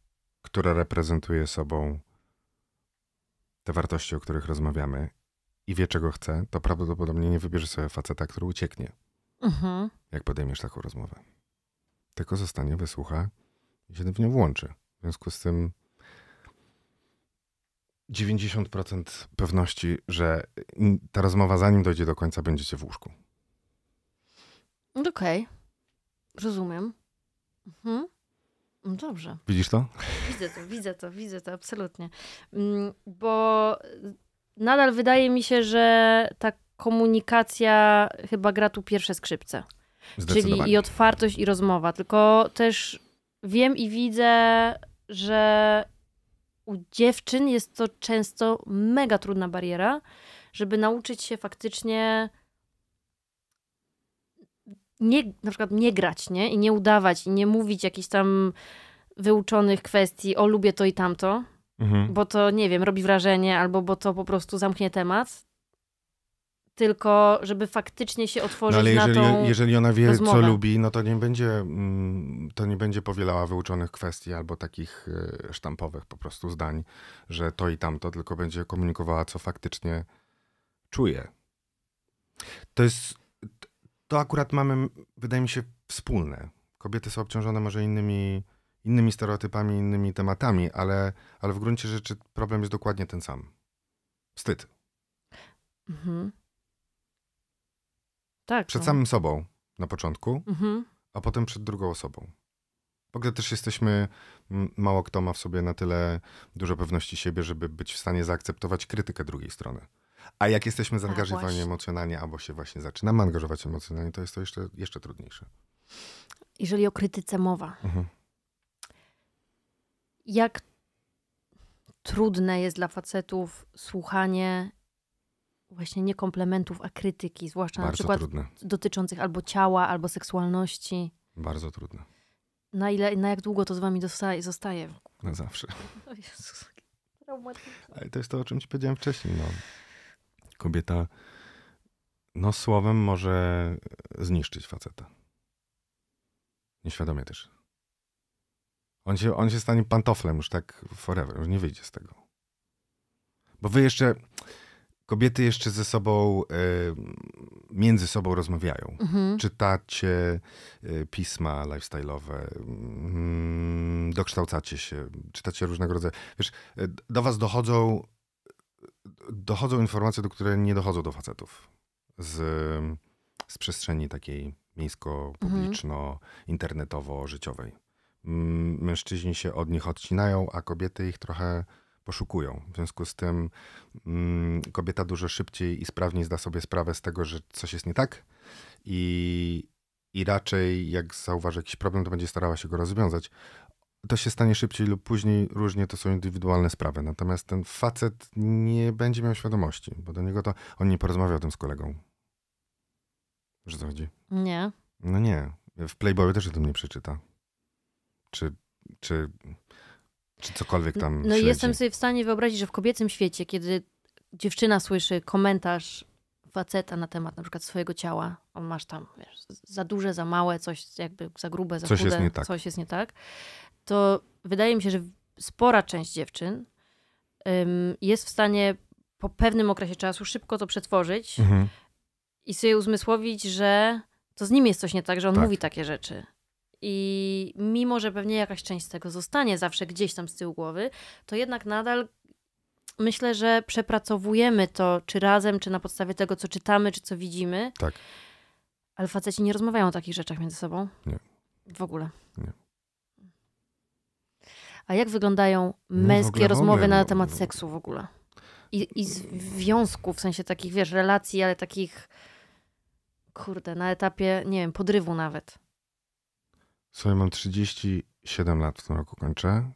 która reprezentuje sobą te wartości, o których rozmawiamy i wie, czego chce, to prawdopodobnie nie wybierze sobie faceta, który ucieknie, mhm. jak podejmiesz taką rozmowę. Tylko zostanie, wysłucha i się w nią włączy. W związku z tym 90% pewności, że ta rozmowa, zanim dojdzie do końca, będziecie w łóżku. Okej. Okay. Rozumiem. Mhm. No dobrze. Widzisz to? Widzę to, widzę to, widzę to, absolutnie. Mm, bo nadal wydaje mi się, że ta komunikacja chyba gra tu pierwsze skrzypce. Czyli i otwartość, i rozmowa. Tylko też wiem i widzę, że u dziewczyn jest to często mega trudna bariera, żeby nauczyć się faktycznie nie, na przykład nie grać, nie? I nie udawać, i nie mówić jakichś tam wyuczonych kwestii, o lubię to i tamto, mhm. bo to, nie wiem, robi wrażenie, albo bo to po prostu zamknie temat, tylko żeby faktycznie się no, otworzyć no ale jeżeli, na tą jeżeli ona wie, rozmowę. co lubi, no to nie będzie mm, to nie będzie powielała wyuczonych kwestii albo takich e, sztampowych po prostu zdań, że to i tamto, tylko będzie komunikowała, co faktycznie czuje. To jest to akurat mamy, wydaje mi się, wspólne. Kobiety są obciążone może innymi innymi stereotypami, innymi tematami, ale, ale w gruncie rzeczy problem jest dokładnie ten sam. Wstyd. Mhm. Tak. Przed no. samym sobą na początku, mhm. a potem przed drugą osobą. W ogóle też jesteśmy, mało kto ma w sobie na tyle dużo pewności siebie, żeby być w stanie zaakceptować krytykę drugiej strony. A jak jesteśmy tak, zaangażowani emocjonalnie, albo się właśnie zaczynamy angażować emocjonalnie, to jest to jeszcze, jeszcze trudniejsze. Jeżeli o krytyce mowa, mhm jak trudne jest dla facetów słuchanie właśnie nie komplementów, a krytyki, zwłaszcza Bardzo na przykład trudne. dotyczących albo ciała, albo seksualności. Bardzo trudne. Na ile, na jak długo to z wami zostaje? Na zawsze. Ale to jest to, o czym ci powiedziałem wcześniej. No. Kobieta no słowem może zniszczyć faceta. Nieświadomie też. On się, on się stanie pantoflem już tak forever, już nie wyjdzie z tego. Bo wy jeszcze, kobiety jeszcze ze sobą, y, między sobą rozmawiają. Mhm. Czytacie y, pisma lifestyle'owe, y, dokształcacie się, czytacie różnego rodzaju. Wiesz, y, do was dochodzą, dochodzą informacje, do które nie dochodzą do facetów. Z, z przestrzeni takiej miejsko-publiczno-internetowo-życiowej mężczyźni się od nich odcinają, a kobiety ich trochę poszukują. W związku z tym kobieta dużo szybciej i sprawniej zda sobie sprawę z tego, że coś jest nie tak i, i raczej jak zauważy jakiś problem, to będzie starała się go rozwiązać. To się stanie szybciej lub później, różnie to są indywidualne sprawy. Natomiast ten facet nie będzie miał świadomości, bo do niego to on nie porozmawia o tym z kolegą. Że co chodzi? Nie. No nie. W Playboyu też o tym nie przeczyta czy, czy, czy cokolwiek tam. No śledzi. jestem sobie w stanie wyobrazić, że w kobiecym świecie, kiedy dziewczyna słyszy komentarz faceta na temat na przykład swojego ciała, on masz tam wiesz, za duże, za małe, coś jakby za grube, za coś chude, jest nie tak. coś jest nie tak, to wydaje mi się, że spora część dziewczyn jest w stanie po pewnym okresie czasu szybko to przetworzyć mhm. i sobie uzmysłowić, że to z nim jest coś nie tak, że on tak. mówi takie rzeczy. I mimo, że pewnie jakaś część z tego zostanie zawsze gdzieś tam z tyłu głowy, to jednak nadal myślę, że przepracowujemy to, czy razem, czy na podstawie tego, co czytamy, czy co widzimy. Tak. Ale faceci nie rozmawiają o takich rzeczach między sobą. Nie. W ogóle. Nie. A jak wyglądają męskie no rozmowy ogóle, na no, temat seksu w ogóle? I, I związku w sensie takich, wiesz, relacji, ale takich, kurde, na etapie, nie wiem, podrywu nawet. Słuchaj, mam 37 lat w tym roku kończę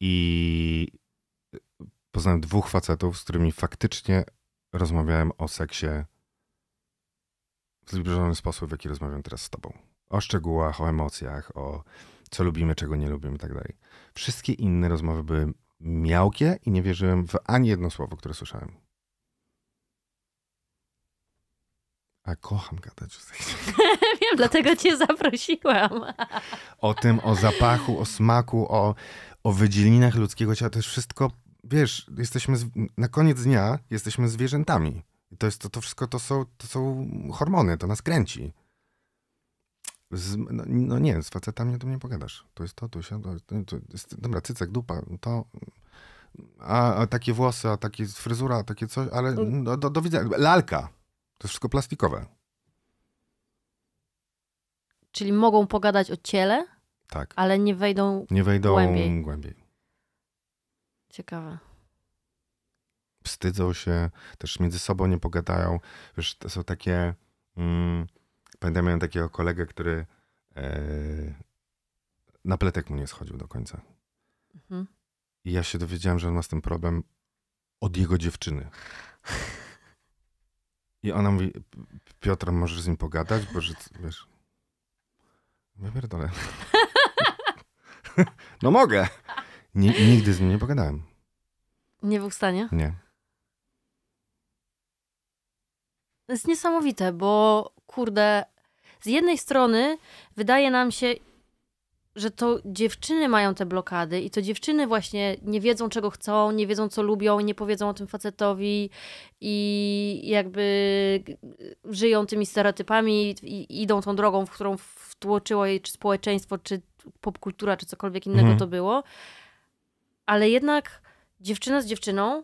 i e, poznałem dwóch facetów, z którymi faktycznie rozmawiałem o seksie w zbliżony sposób, w jaki rozmawiam teraz z tobą. O szczegółach, o emocjach, o co lubimy, czego nie lubimy i tak dalej. Wszystkie inne rozmowy były miałkie i nie wierzyłem w ani jedno słowo, które słyszałem. A kocham gadać o seksie. Dlatego cię zaprosiłam. O tym, o zapachu, o smaku, o, o wydzielinach ludzkiego ciała. To jest wszystko, wiesz, jesteśmy, z, na koniec dnia jesteśmy zwierzętami. To, jest, to, to wszystko to są, to są hormony, to nas kręci. Z, no, no, nie, z facetami to mnie pogadasz. To jest to, tu się, to, jest, dobra, cycek, dupa, to... A, a, takie włosy, a takie fryzura, a takie coś, ale do, mm. no, do, do widzenia. Lalka. To jest wszystko plastikowe. Czyli mogą pogadać o ciele, tak. ale nie wejdą, nie wejdą głębiej. głębiej. Ciekawe. Wstydzą się, też między sobą nie pogadają. Wiesz, to są takie. Mm, pamiętam, miałem takiego kolegę, który e, na pletek mu nie schodził do końca. Mhm. I ja się dowiedziałem, że on ma z tym problem od jego dziewczyny. I ona mówi, Piotr, możesz z nim pogadać, bo że, wiesz, Wypierdolę. no mogę. nigdy z nim nie pogadałem. Nie był w stanie? Nie. To jest niesamowite, bo kurde, z jednej strony wydaje nam się, że to dziewczyny mają te blokady i to dziewczyny właśnie nie wiedzą, czego chcą, nie wiedzą, co lubią, nie powiedzą o tym facetowi i jakby żyją tymi stereotypami i idą tą drogą, w którą wtłoczyło jej czy społeczeństwo, czy popkultura, czy cokolwiek innego mhm. to było. Ale jednak dziewczyna z dziewczyną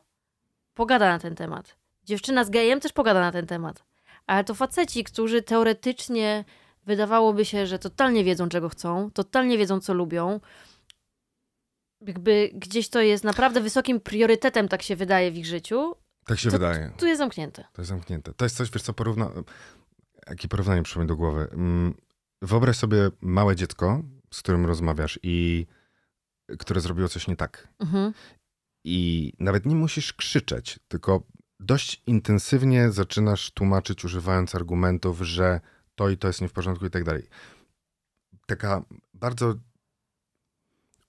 pogada na ten temat. Dziewczyna z gejem też pogada na ten temat. Ale to faceci, którzy teoretycznie wydawałoby się, że totalnie wiedzą, czego chcą, totalnie wiedzą, co lubią. Jakby gdzieś to jest naprawdę wysokim priorytetem, tak się wydaje w ich życiu. Tak się to, wydaje. Tu jest zamknięte. To jest zamknięte. To jest coś, wiesz co, porówna... Jakie porównanie przychodzi do głowy? Mm, wyobraź sobie małe dziecko, z którym rozmawiasz i które zrobiło coś nie tak. Mhm. I nawet nie musisz krzyczeć, tylko dość intensywnie zaczynasz tłumaczyć, używając argumentów, że to i to jest nie w porządku i tak dalej. Taka bardzo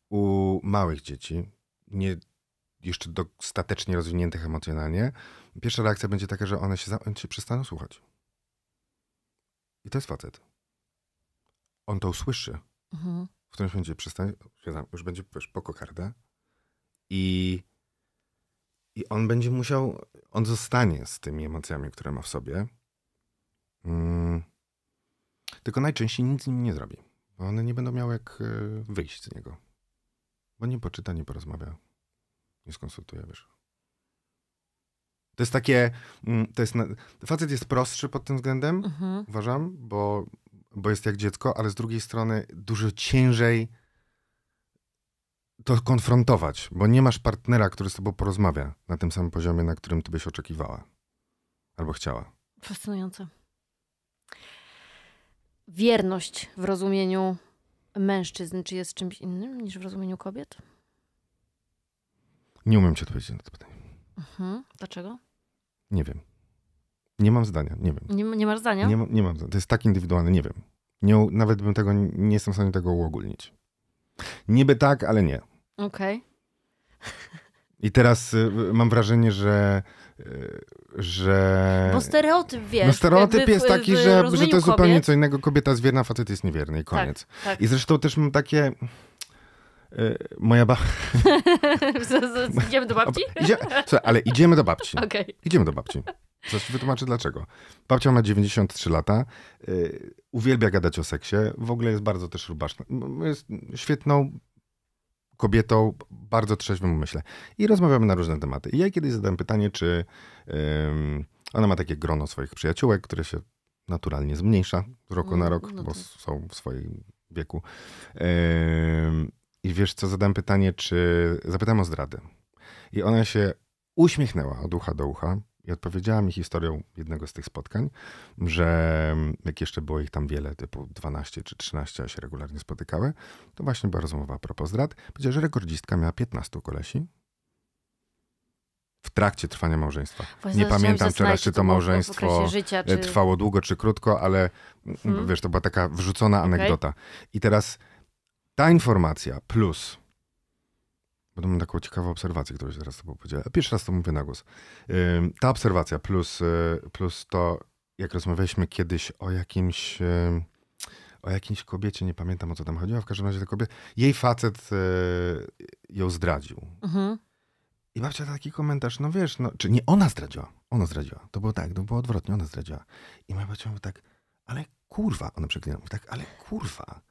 u małych dzieci, nie jeszcze dostatecznie rozwiniętych emocjonalnie, pierwsza reakcja będzie taka, że one się, one się przestaną słuchać. I to jest facet. On to usłyszy. Mhm. W którymś momencie przestanie, już będzie wiesz, po kokardę i, i on będzie musiał, on zostanie z tymi emocjami, które ma w sobie. Mm. Tylko najczęściej nic z nim nie zrobi. Bo one nie będą miały jak e, wyjść z niego. Bo nie poczyta, nie porozmawia, nie skonsultuje, wiesz. To jest takie, mm, to jest, facet jest prostszy pod tym względem, mhm. uważam, bo, bo jest jak dziecko, ale z drugiej strony dużo ciężej to konfrontować, bo nie masz partnera, który z tobą porozmawia na tym samym poziomie, na którym ty byś oczekiwała albo chciała. Fascynujące wierność w rozumieniu mężczyzn, czy jest czymś innym niż w rozumieniu kobiet? Nie umiem ci odpowiedzieć na to pytanie. Mhm. Dlaczego? Nie wiem. Nie mam zdania, nie wiem. Nie, nie masz zdania? Nie, nie mam zdania. To jest tak indywidualne, nie wiem. Nie, nawet bym tego, nie jestem w stanie tego uogólnić. Niby tak, ale nie. Okej. Okay. I teraz y, mam wrażenie, że. Y, że... Bo stereotyp wiesz. No stereotyp w, jest taki, w, w że, że to jest zupełnie co innego. Kobieta jest wierna, facet jest niewierny i koniec. Tak, tak. I zresztą też mam takie. Y, moja ba... idziemy do babci? Idzie... Słuchaj, ale idziemy do babci. Okay. Idziemy do babci. Zresztą wytłumaczę dlaczego. Babcia ma 93 lata, y, uwielbia gadać o seksie, w ogóle jest bardzo też rubaszna. Jest świetną kobietą bardzo trzeźwym myślę. I rozmawiamy na różne tematy. I ja kiedyś zadałem pytanie, czy um, ona ma takie grono swoich przyjaciółek, które się naturalnie zmniejsza z roku no, na mm, rok, no bo tak. są w swoim wieku. Um, I wiesz co, zadałem pytanie, czy... Zapytałem o zdrady. I ona się uśmiechnęła od ucha do ucha i odpowiedziała mi historią jednego z tych spotkań, że jak jeszcze było ich tam wiele, typu 12 czy 13, a się regularnie spotykały, to właśnie była rozmowa a propos zdrad. Powiedziała, że rekordzistka miała 15 kolesi w trakcie trwania małżeństwa. Właśnie nie pamiętam teraz, czy to małżeństwo życia, e, czy... trwało długo czy krótko, ale hmm. wiesz, to była taka wrzucona anegdota. Okay. I teraz ta informacja plus mam taką ciekawą obserwację, którą się teraz to podzielę. Pierwszy raz to mówię na głos. Ta obserwacja plus, y, plus to, jak rozmawialiśmy kiedyś o jakimś o jakiejś kobiecie, nie pamiętam o co tam chodziło, w każdym razie ta kobieta, jej facet y, ją zdradził. Mhm. I babcia taki komentarz, no wiesz, no, czy nie ona zdradziła, ona zdradziła. To było tak, to było odwrotnie, ona zdradziła. I moja babcia mówi tak, ale kurwa, ona przeklina, tak, ale kurwa,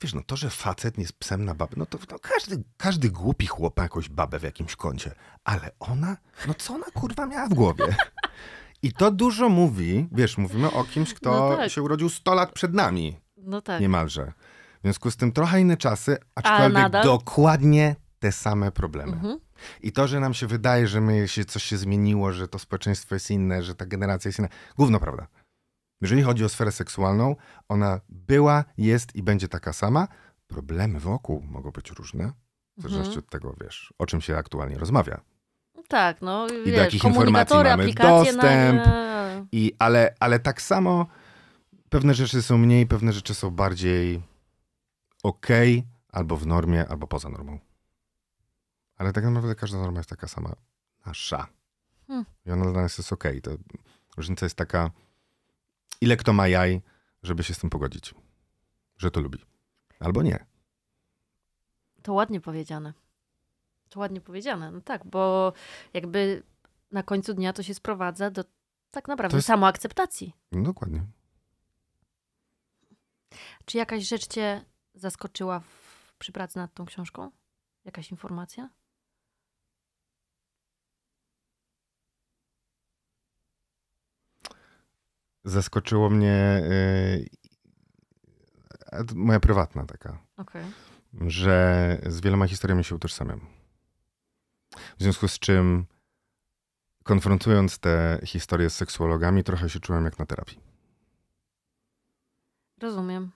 Wiesz, no to, że facet nie jest psem na babę, no to no każdy, każdy głupi chłop ma jakąś babę w jakimś kącie. Ale ona, no co ona kurwa miała w głowie? I to dużo mówi, wiesz, mówimy o kimś, kto no tak. się urodził 100 lat przed nami. No tak. Niemalże. W związku z tym trochę inne czasy, aczkolwiek dokładnie te same problemy. Mhm. I to, że nam się wydaje, że my się, coś się zmieniło, że to społeczeństwo jest inne, że ta generacja jest inna, główno prawda. Jeżeli chodzi o sferę seksualną, ona była, jest i będzie taka sama. Problemy wokół mogą być różne, w mhm. zależności mhm. od tego, wiesz, o czym się aktualnie rozmawia. Tak, no i wiesz, do jakich informacji mamy dostęp. I, ale, ale tak samo pewne rzeczy są mniej, pewne rzeczy są bardziej okej, okay, albo w normie, albo poza normą. Ale tak naprawdę każda norma jest taka sama nasza. Hmm. I ona dla nas jest okej. Okay. różnica jest taka ile kto ma jaj, żeby się z tym pogodzić, że to lubi. Albo nie. To ładnie powiedziane. To ładnie powiedziane, no tak, bo jakby na końcu dnia to się sprowadza do tak naprawdę jest... samoakceptacji. No dokładnie. Czy jakaś rzecz cię zaskoczyła w, przy pracy nad tą książką? Jakaś informacja? zaskoczyło mnie y, moja prywatna taka, okay. że z wieloma historiami się utożsamiam. W związku z czym konfrontując te historie z seksuologami, trochę się czułem jak na terapii. Rozumiem.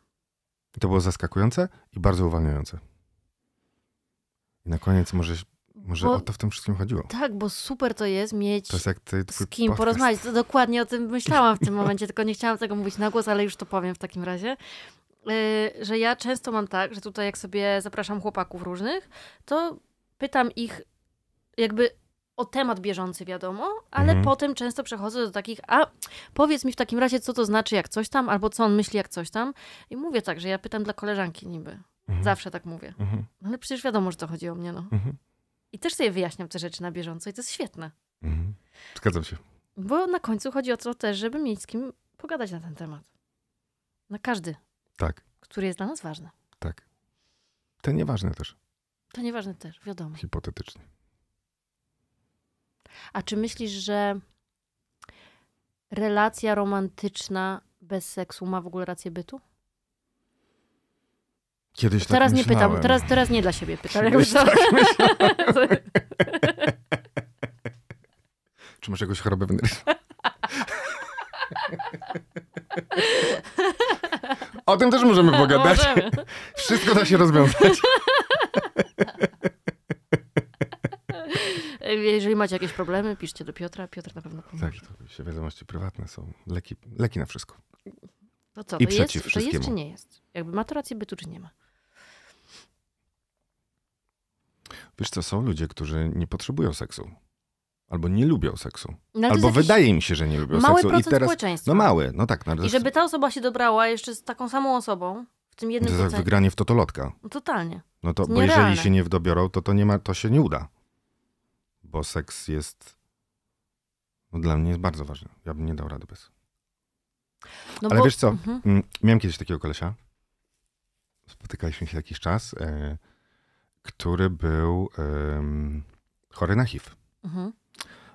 To było zaskakujące i bardzo uwalniające. I na koniec może może bo, o to w tym wszystkim chodziło. Tak, bo super to jest mieć to jest z kim porozmawiać. To dokładnie o tym myślałam w tym momencie, tylko nie chciałam tego mówić na głos, ale już to powiem w takim razie. Yy, że ja często mam tak, że tutaj jak sobie zapraszam chłopaków różnych, to pytam ich jakby o temat bieżący, wiadomo, ale mhm. potem często przechodzę do takich, a powiedz mi w takim razie, co to znaczy jak coś tam, albo co on myśli jak coś tam. I mówię tak, że ja pytam dla koleżanki niby. Mhm. Zawsze tak mówię. Mhm. Ale przecież wiadomo, że to chodzi o mnie, no. Mhm. I też sobie wyjaśniam te rzeczy na bieżąco i to jest świetne. Mhm. Zgadzam się. Bo na końcu chodzi o to też, żeby mieć z kim pogadać na ten temat. Na każdy. Tak. Który jest dla nas ważny. Tak. To nieważne też. To nieważne też, wiadomo. Hipotetycznie. A czy myślisz, że relacja romantyczna bez seksu ma w ogóle rację bytu? Kiedyś tak Teraz nie pytam, teraz, teraz nie dla siebie pytam. tak Czy masz jakąś chorobę weneryczną? O tym też możemy pogadać. Możemy. Wszystko da się rozwiązać. Jeżeli macie jakieś problemy, piszcie do Piotra. Piotr na pewno tak, pomoże. Tak, to się wiadomości prywatne są. Leki, leki na wszystko. To no co, I to przeciw jest, wszystkiemu. to jest czy nie jest? Jakby ma to rację bytu, czy nie ma? Wiesz co, są ludzie, którzy nie potrzebują seksu. Albo nie lubią seksu. No, albo wydaje im się, że nie lubią mały seksu. Procent I teraz, społeczeństwa. No mały, no tak. No, I żeby ta osoba się dobrała jeszcze z taką samą osobą, w tym jednym To jest wygranie w totolotka. No, totalnie. No to, to bo jeżeli się nie wdobiorą, to to, nie ma, to się nie uda. Bo seks jest... No, dla mnie jest bardzo ważny. Ja bym nie dał rady bez. No Ale bo... wiesz co, mhm. Mm, miałem kiedyś takiego kolesia. Spotykaliśmy się jakiś czas. Yy który był um, chory na HIV. Mhm.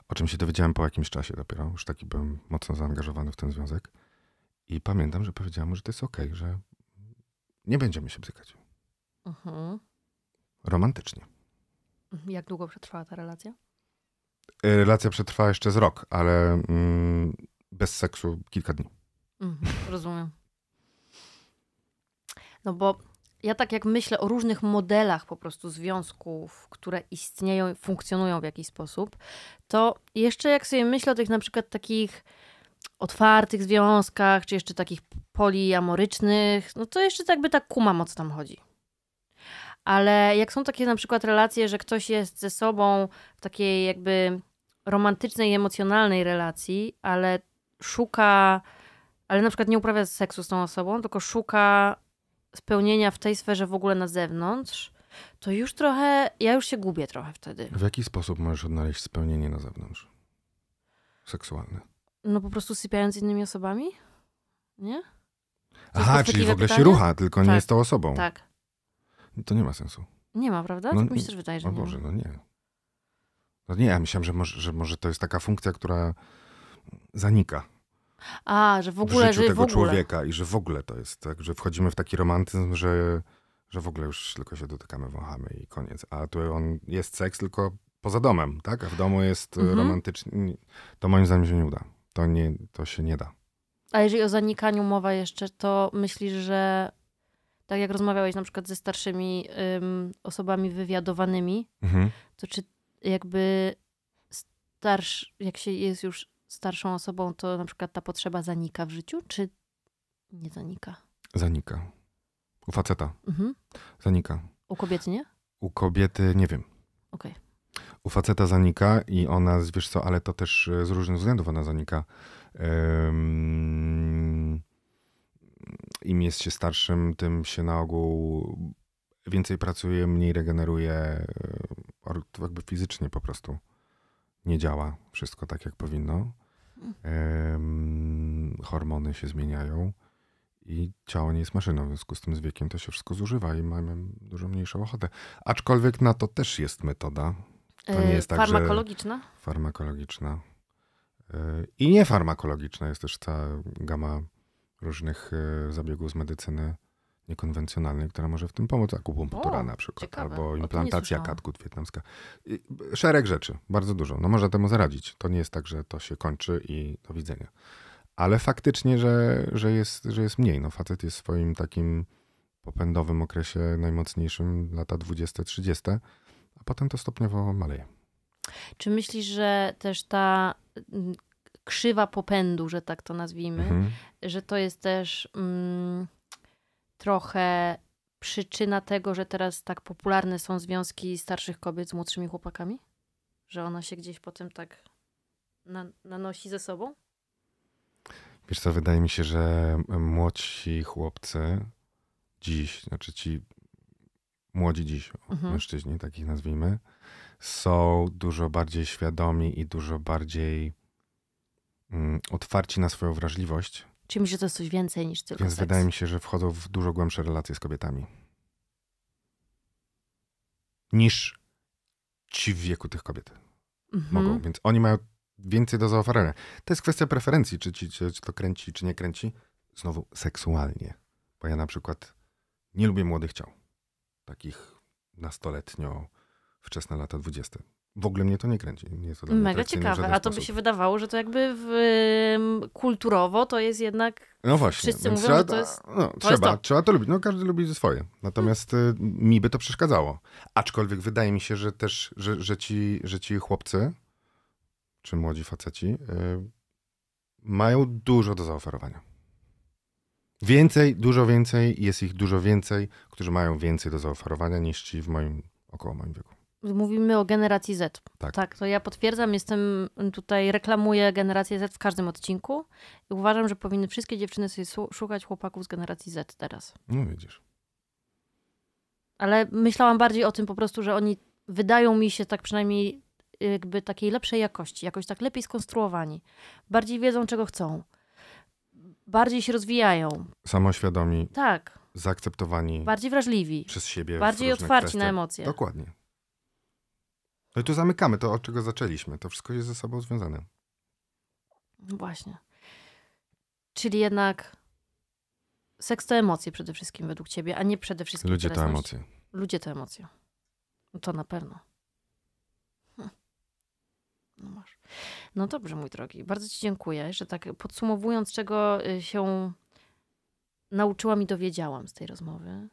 O czym się dowiedziałem po jakimś czasie dopiero. Już taki byłem mocno zaangażowany w ten związek. I pamiętam, że powiedziałem mu, że to jest okej, okay, że nie będziemy się bzykać. Mhm. Romantycznie. Mhm. Jak długo przetrwała ta relacja? E, relacja przetrwała jeszcze z rok, ale mm, bez seksu kilka dni. Mhm, rozumiem. No bo ja tak jak myślę o różnych modelach po prostu związków, które istnieją i funkcjonują w jakiś sposób, to jeszcze jak sobie myślę o tych na przykład takich otwartych związkach, czy jeszcze takich poliamorycznych, no to jeszcze tak tak kumam, o co tam chodzi. Ale jak są takie na przykład relacje, że ktoś jest ze sobą w takiej jakby romantycznej, emocjonalnej relacji, ale szuka, ale na przykład nie uprawia seksu z tą osobą, tylko szuka spełnienia w tej sferze w ogóle na zewnątrz, to już trochę, ja już się gubię trochę wtedy. W jaki sposób możesz odnaleźć spełnienie na zewnątrz? Seksualne. No po prostu sypiając z innymi osobami? Nie? Aha, czyli w ogóle pytanie? się rucha, tylko tak. nie z tą osobą. Tak. To nie ma sensu. Nie ma, prawda? No, mi się też wydaje, że o nie Boże, ma. no nie. No nie, ja myślałem, że może, że może to jest taka funkcja, która zanika. A, że w ogóle, w życiu że tego w człowieka i że w ogóle to jest tak, że wchodzimy w taki romantyzm, że, że w ogóle już tylko się dotykamy, wąchamy i koniec. A tu on jest seks tylko poza domem, tak? A w domu jest e, mhm. romantyczny. To moim zdaniem się nie uda. To, nie, to się nie da. A jeżeli o zanikaniu mowa jeszcze, to myślisz, że tak jak rozmawiałeś na przykład ze starszymi ym, osobami wywiadowanymi, mhm. to czy jakby starsz, jak się jest już starszą osobą, to na przykład ta potrzeba zanika w życiu, czy nie zanika? Zanika. U faceta. Mhm. Zanika. U kobiety nie? U kobiety nie wiem. Okej. Okay. U faceta zanika i ona, wiesz co, ale to też e, z różnych względów ona zanika. Im jest się starszym, tym się na ogół więcej pracuje, mniej regeneruje, e, jakby fizycznie po prostu nie działa wszystko tak, jak powinno. hormony się zmieniają i ciało nie jest maszyną, w związku z tym z wiekiem to się wszystko zużywa i mamy dużo mniejszą ochotę. Aczkolwiek na to też jest metoda. To nie e, jest tak, farmakologiczna? Że farmakologiczna. E, I niefarmakologiczna jest też ta gama różnych e, zabiegów z medycyny niekonwencjonalnej, która może w tym pomóc, jak acupunktura na przykład, ciekawe. albo implantacja katgut wietnamska. I szereg rzeczy, bardzo dużo. No można temu zaradzić. To nie jest tak, że to się kończy i do widzenia. Ale faktycznie, że, że, jest, że jest mniej. No facet jest w swoim takim popędowym okresie najmocniejszym, lata 20-30, a potem to stopniowo maleje. Czy myślisz, że też ta mm, krzywa popędu, że tak to nazwijmy, mhm. że to jest też... Mm trochę przyczyna tego, że teraz tak popularne są związki starszych kobiet z młodszymi chłopakami? Że ona się gdzieś potem tak na, nanosi ze sobą? Wiesz co, wydaje mi się, że młodsi chłopcy dziś, znaczy ci młodzi dziś, mhm. mężczyźni, takich nazwijmy, są dużo bardziej świadomi i dużo bardziej mm, otwarci na swoją wrażliwość czy myślę, że to jest coś więcej niż tylko Więc seks. wydaje mi się, że wchodzą w dużo głębsze relacje z kobietami. Niż ci w wieku tych kobiet mhm. mogą. Więc oni mają więcej do zaoferowania. To jest kwestia preferencji, czy ci czy to kręci, czy nie kręci. Znowu seksualnie. Bo ja na przykład nie lubię młodych ciał. Takich nastoletnio, wczesne lata dwudzieste. W ogóle mnie to nie kręci. Nie jest Mega ciekawe. A to by się wydawało, że to jakby w, um, kulturowo to jest jednak. No właśnie. Wszyscy mówią, trzeba, że to jest. No, to trzeba, jest to. trzeba to lubić. No, każdy lubi ze swoje. Natomiast hmm. mi by to przeszkadzało. Aczkolwiek wydaje mi się, że też, że, że, ci, że ci chłopcy, czy młodzi faceci, y, mają dużo do zaoferowania. Więcej, dużo więcej, jest ich dużo więcej, którzy mają więcej do zaoferowania niż ci w moim, około moim wieku. Mówimy o generacji Z. Tak. tak, to ja potwierdzam, jestem tutaj, reklamuję generację Z w każdym odcinku i uważam, że powinny wszystkie dziewczyny sobie szukać chłopaków z generacji Z teraz. No widzisz. Ale myślałam bardziej o tym po prostu, że oni wydają mi się tak przynajmniej jakby takiej lepszej jakości, jakoś tak lepiej skonstruowani. Bardziej wiedzą, czego chcą. Bardziej się rozwijają. Samoświadomi. Tak. Zaakceptowani. Bardziej wrażliwi. Przez siebie. Bardziej otwarci kwestie. na emocje. Dokładnie. No i tu zamykamy to, od czego zaczęliśmy. To wszystko jest ze sobą związane. No właśnie. Czyli jednak seks to emocje przede wszystkim według ciebie, a nie przede wszystkim Ludzie to emocje. Ludzie to emocje. No to na pewno. Hm. No masz. No dobrze, mój drogi. Bardzo ci dziękuję, że tak podsumowując, czego y, się nauczyłam i dowiedziałam z tej rozmowy,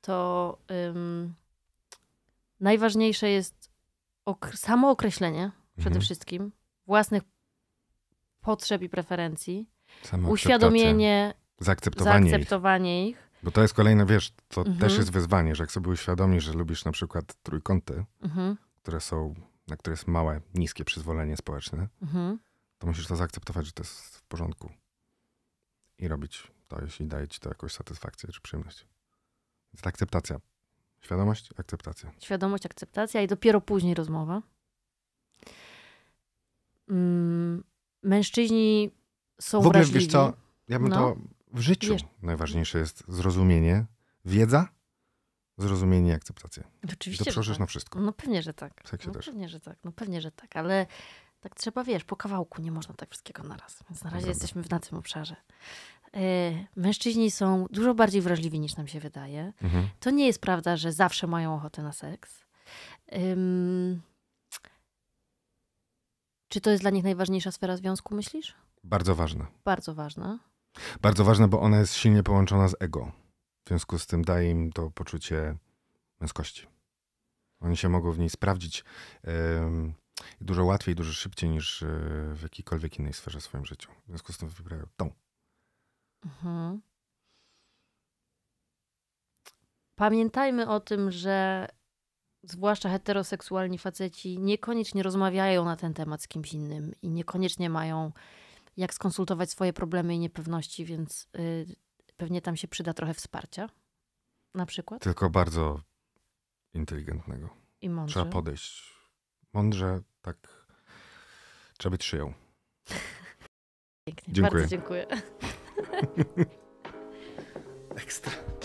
to... najważniejsze jest ok- samookreślenie przede mhm. wszystkim, własnych potrzeb i preferencji, uświadomienie, zaakceptowanie, zaakceptowanie ich. ich. Bo to jest kolejne, wiesz, to mhm. też jest wyzwanie, że jak sobie uświadomisz, że lubisz na przykład trójkąty, mhm. które są, na które jest małe, niskie przyzwolenie społeczne, mhm. to musisz to zaakceptować, że to jest w porządku. I robić to, jeśli daje ci to jakąś satysfakcję czy przyjemność. Więc ta akceptacja Świadomość, akceptacja. Świadomość, akceptacja i dopiero później rozmowa. Mm, mężczyźni są w ogóle, wrażliwi. Wiesz co, ja bym no. to w życiu wiesz. najważniejsze jest zrozumienie, wiedza, zrozumienie i akceptacja. Oczywiście. I to przełożysz tak. na wszystko. No pewnie, że tak. W sensie no, też. Pewnie, że tak. No pewnie, że tak, ale tak trzeba, wiesz, po kawałku nie można tak wszystkiego na raz. Więc na razie Dobra. jesteśmy na tym obszarze. E, mężczyźni są dużo bardziej wrażliwi niż nam się wydaje. Mhm. To nie jest prawda, że zawsze mają ochotę na seks. Um, czy to jest dla nich najważniejsza sfera związku, myślisz? Bardzo ważna. Bardzo ważna. Bardzo ważna, bo ona jest silnie połączona z ego. W związku z tym daje im to poczucie męskości. Oni się mogą w niej sprawdzić um, dużo łatwiej, dużo szybciej niż e, w jakiejkolwiek innej sferze w swoim życiu. W związku z tym wybierają tą. Mhm. Pamiętajmy o tym, że zwłaszcza heteroseksualni faceci niekoniecznie rozmawiają na ten temat z kimś innym i niekoniecznie mają jak skonsultować swoje problemy i niepewności, więc y, pewnie tam się przyda trochę wsparcia. Na przykład. Tylko bardzo inteligentnego. I mądrze. Trzeba podejść. Mądrze, tak. Trzeba być szyją. Pięknie. Dziękuję. Bardzo dziękuję. Ekstra.